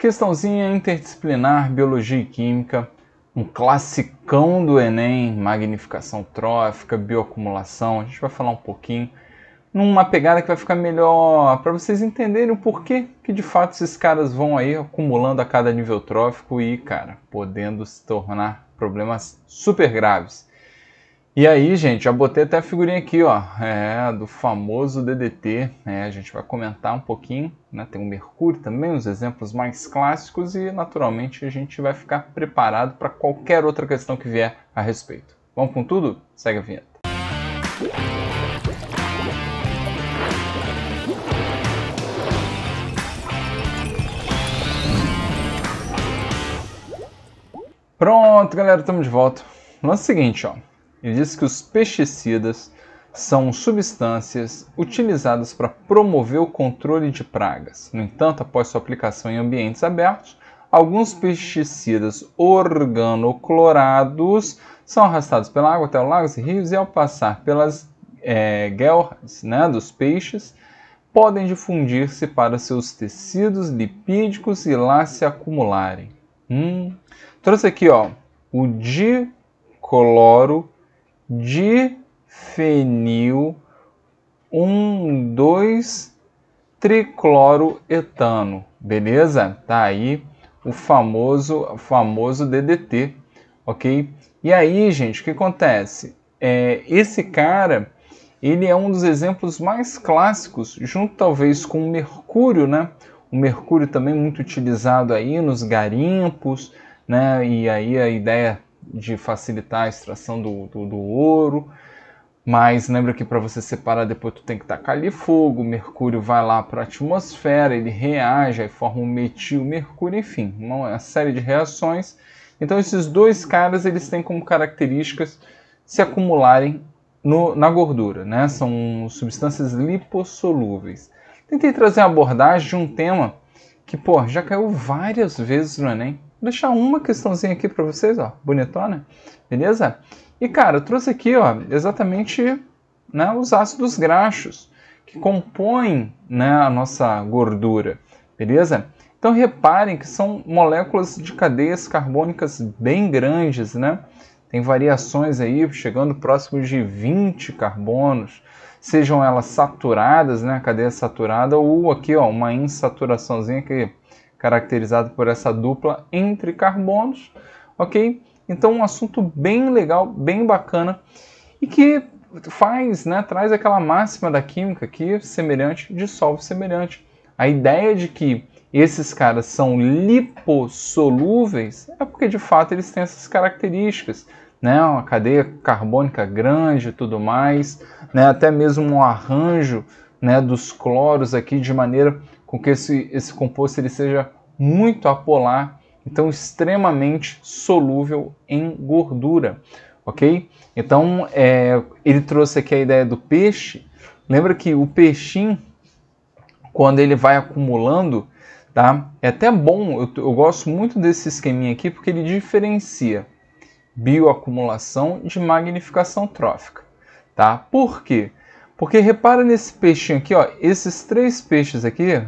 Questãozinha interdisciplinar, biologia e química, um classicão do Enem, magnificação trófica, bioacumulação, a gente vai falar um pouquinho, numa pegada que vai ficar melhor para vocês entenderem o porquê que de fato esses caras vão aí acumulando a cada nível trófico e, cara, podendo se tornar problemas super graves. E aí, gente, já botei até a figurinha aqui, ó, é, do famoso DDT, né? a gente vai comentar um pouquinho, né, tem o Mercúrio também, os exemplos mais clássicos e, naturalmente, a gente vai ficar preparado para qualquer outra questão que vier a respeito. Vamos com tudo? Segue a vinheta. Pronto, galera, estamos de volta. Lance seguinte, ó e diz que os pesticidas são substâncias utilizadas para promover o controle de pragas. No entanto, após sua aplicação em ambientes abertos, alguns pesticidas organoclorados são arrastados pela água até lagos e rios e, ao passar pelas é, guelras né, dos peixes, podem difundir-se para seus tecidos lipídicos e lá se acumularem. Hum. Trouxe aqui ó, o dicloro difenil um dois tricloroetano, beleza? Tá aí o famoso, famoso DDT, ok? E aí, gente, o que acontece? É, esse cara, ele é um dos exemplos mais clássicos, junto talvez com o mercúrio, né? O mercúrio também muito utilizado aí nos garimpos, né? E aí a ideia de facilitar a extração do, do, do ouro. Mas lembra que para você separar depois tu tem que tacar ali fogo, o mercúrio vai lá para a atmosfera, ele reage, aí forma um metil mercúrio, enfim, uma série de reações. Então esses dois caras eles têm como características se acumularem no, na gordura, né? São substâncias lipossolúveis. Tentei trazer a abordagem de um tema que, pô, já caiu várias vezes no Enem. Vou deixar uma questãozinha aqui para vocês, ó, bonitona, beleza? E cara, eu trouxe aqui, ó, exatamente, né, os ácidos graxos que compõem, né, a nossa gordura, beleza? Então reparem que são moléculas de cadeias carbônicas bem grandes, né? Tem variações aí, chegando próximo de 20 carbonos, sejam elas saturadas, né, cadeia saturada ou aqui, ó, uma insaturaçãozinha que caracterizado por essa dupla entre carbonos, ok? Então um assunto bem legal, bem bacana e que faz, né, traz aquela máxima da química que semelhante dissolve semelhante. A ideia de que esses caras são lipossolúveis é porque de fato eles têm essas características, né, uma cadeia carbônica grande e tudo mais, né, até mesmo um arranjo né, dos cloros aqui de maneira com que esse, esse composto ele seja muito apolar, então extremamente solúvel em gordura, ok? Então é, ele trouxe aqui a ideia do peixe. Lembra que o peixinho, quando ele vai acumulando, tá? É até bom, eu, eu gosto muito desse esqueminha aqui porque ele diferencia bioacumulação de magnificação trófica, tá? Por quê? Porque repara nesse peixinho aqui, ó, esses três peixes aqui,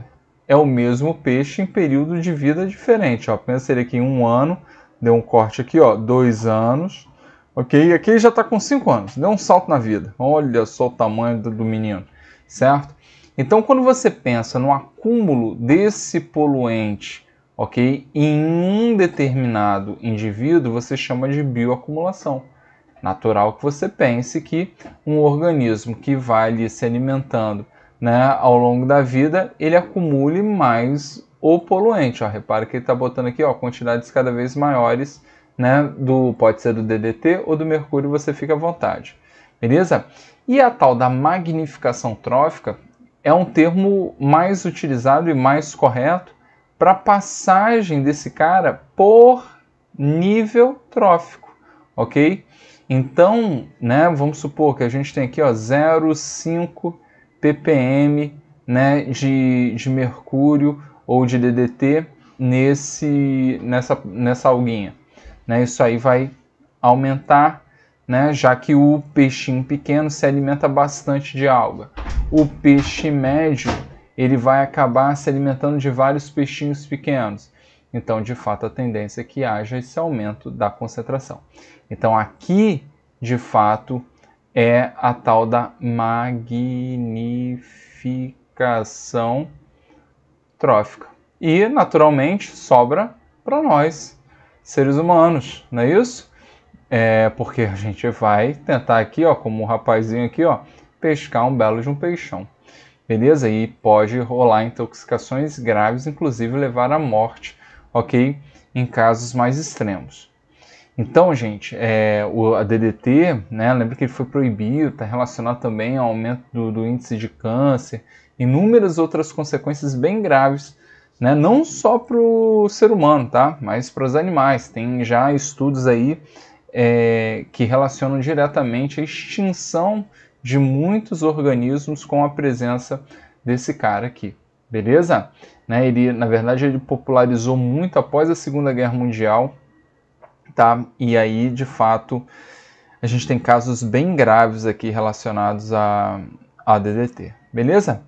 é o mesmo peixe em período de vida diferente. Ó. Primeiro seria em um ano, deu um corte aqui, ó, dois anos. Ok? aqui ele já está com cinco anos, deu um salto na vida. Olha só o tamanho do, do menino, certo? Então, quando você pensa no acúmulo desse poluente, ok, em um determinado indivíduo, você chama de bioacumulação. Natural que você pense que um organismo que vai ali se alimentando né, ao longo da vida, ele acumule mais o poluente. Ó, repara que ele está botando aqui ó, quantidades cada vez maiores né, do pode ser do DDT ou do mercúrio, você fica à vontade. Beleza? E a tal da magnificação trófica é um termo mais utilizado e mais correto para passagem desse cara por nível trófico, ok? Então, né, vamos supor que a gente tem aqui ó 0,5 ppm né, de, de mercúrio ou de DDT nesse, nessa, nessa alguinha. Né? Isso aí vai aumentar, né? já que o peixinho pequeno se alimenta bastante de alga. O peixe médio ele vai acabar se alimentando de vários peixinhos pequenos. Então, de fato, a tendência é que haja esse aumento da concentração. Então, aqui, de fato, é a tal da magnificação trófica. E, naturalmente, sobra para nós, seres humanos, não é isso? É porque a gente vai tentar aqui, ó, como o um rapazinho aqui, ó, pescar um belo de um peixão. Beleza? E pode rolar intoxicações graves, inclusive levar à morte, ok? Em casos mais extremos. Então, gente, é, o, a DDT, né, lembra que ele foi proibido, está relacionado também ao aumento do, do, índice de câncer, inúmeras outras consequências bem graves, né, não só para o ser humano, tá, mas para os animais. Tem já estudos aí é, que relacionam diretamente a extinção de muitos organismos com a presença desse cara aqui, beleza? Né, ele, na verdade, ele popularizou muito após a Segunda Guerra Mundial, tá? E aí, de fato, a gente tem casos bem graves aqui relacionados a, a DDT, beleza?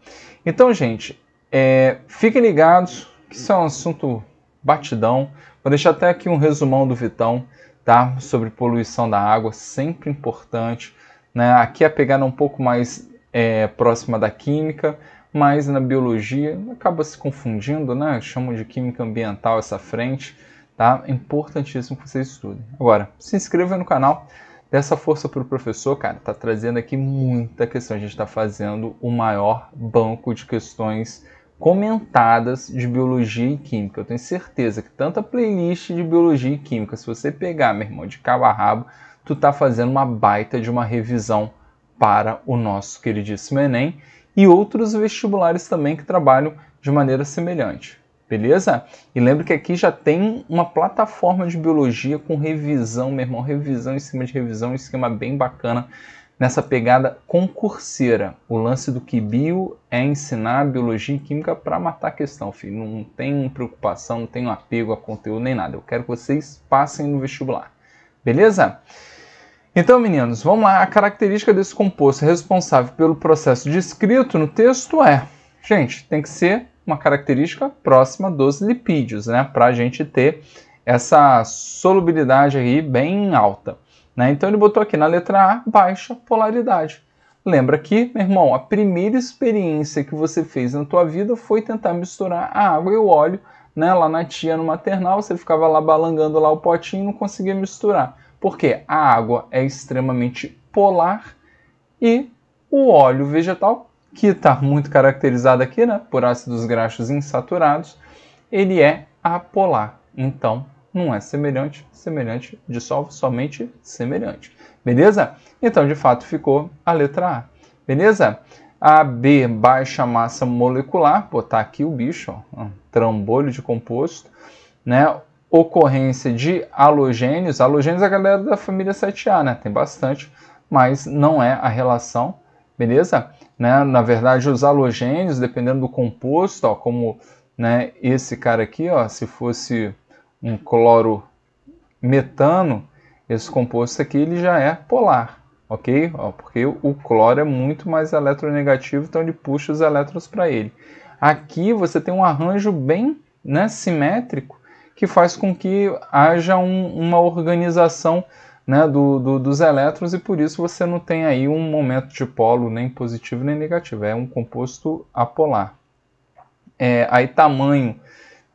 Então, gente, é, fiquem ligados, que isso é um assunto batidão. Vou deixar até aqui um resumão do Vitão, tá? Sobre poluição da água, sempre importante. Né? Aqui a pegada é um pouco mais é, próxima da química, mas na biologia acaba se confundindo, né? Chamam de química ambiental essa frente tá? É importantíssimo que vocês estudem. Agora, se inscreva no canal, dê essa força para o professor, cara, tá trazendo aqui muita questão. A gente está fazendo o maior banco de questões comentadas de biologia e química. Eu tenho certeza que tanta playlist de biologia e química, se você pegar, meu irmão, de cabo a rabo, tu tá fazendo uma baita de uma revisão para o nosso queridíssimo Enem e outros vestibulares também que trabalham de maneira semelhante. Beleza? E lembre que aqui já tem uma plataforma de biologia com revisão, meu irmão, revisão em cima de revisão, um esquema bem bacana nessa pegada concurseira. O lance do que bio é ensinar biologia e química para matar a questão, filho. Não tem preocupação, não tem apego a conteúdo nem nada. Eu quero que vocês passem no vestibular. Beleza? Então, meninos, vamos lá. A característica desse composto responsável pelo processo descrito no texto é, gente, tem que ser uma característica próxima dos lipídios, né? Para a gente ter essa solubilidade aí bem alta. Né? Então ele botou aqui na letra A, baixa polaridade. Lembra que, meu irmão, a primeira experiência que você fez na tua vida foi tentar misturar a água e o óleo, né? Lá na tia, no maternal, você ficava lá balangando lá o potinho e não conseguia misturar. Porque a água é extremamente polar e o óleo vegetal que está muito caracterizado aqui né, por ácidos graxos insaturados, ele é apolar. Então, não é semelhante, semelhante dissolve somente semelhante. Beleza? Então, de fato, ficou a letra A. Beleza? A B, baixa massa molecular, botar aqui o bicho, ó, um trambolho de composto, né? Ocorrência de halogênios. Halogênios é a galera da família 7A, né? Tem bastante, mas não é a relação, beleza? né? Na verdade, os halogênios, dependendo do composto, ó, como né, esse cara aqui, ó, se fosse um cloro metano, esse composto aqui ele já é polar, ok? Ó, porque o cloro é muito mais eletronegativo, então ele puxa os elétrons para ele. Aqui você tem um arranjo bem né, simétrico que faz com que haja um, uma organização né, do, do, dos elétrons e por isso você não tem aí um momento de polo nem positivo nem negativo, é um composto apolar. É, aí tamanho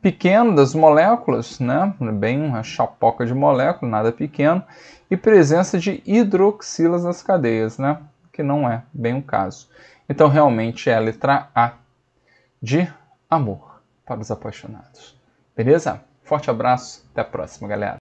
pequeno das moléculas, né, bem uma chapoca de molécula, nada pequeno, e presença de hidroxilas nas cadeias, né, que não é bem o caso. Então realmente é a letra A de amor para os apaixonados. Beleza? Forte abraço, até a próxima, galera.